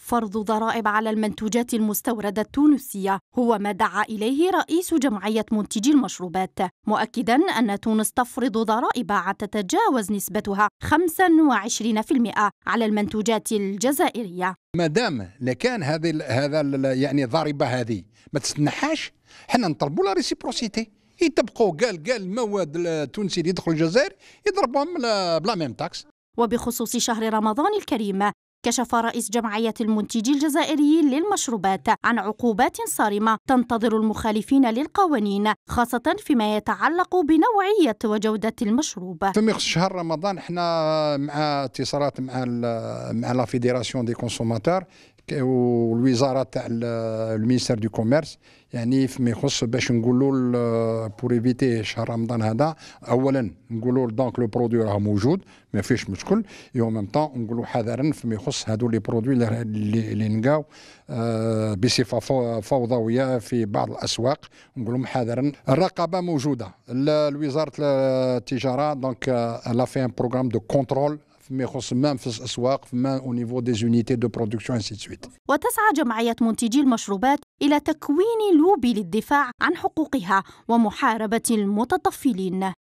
فرض ضرائب على المنتوجات المستوردة التونسية هو ما دعا إليه رئيس جمعية منتجي المشروبات مؤكدا أن تونس تفرض ضرائب تتجاوز نسبتها 25% على المنتوجات الجزائرية ما دام لكان هذه هذا يعني الضريبه هذه ما تسنحاش حنا نطلبوا لا ريسيبروسيتي يطبقوا قال قال المواد التونسي اللي يدخل الجزائر يضربوهم بلا ميم تاكس وبخصوص شهر رمضان الكريم كشف رئيس جمعية المنتجي الجزائري للمشروبات عن عقوبات صارمة تنتظر المخالفين للقوانين خاصة فيما يتعلق بنوعية وجودة المشروب في شهر رمضان احنا مع اتصالات مع مع لا فيديراسيون دي كونسوماتور والوزاره تاع المينستير دو كوميرس يعني فيما يخص باش نقولوا بور ايفيتي شهر رمضان هذا اولا نقولوا دونك لو برودوي راه موجود ما فيش مشكل و ميم طون نقولوا حذرا فيما يخص هذو لي برودوي اللي, اللي نلقاو آه، بصفه فوضويه في بعض الاسواق نقول لهم حذرا الرقابه موجوده الوزاره التجاره دونك لا في ان بروغرام دو كونترول فيما يخص مام في الاسواق فيما او نيفو دي زونيتي دو برودكسيون انسي سويت وتسعى جمعيه منتجي المشروبات الى تكوين لوبي للدفاع عن حقوقها ومحاربه المتطفلين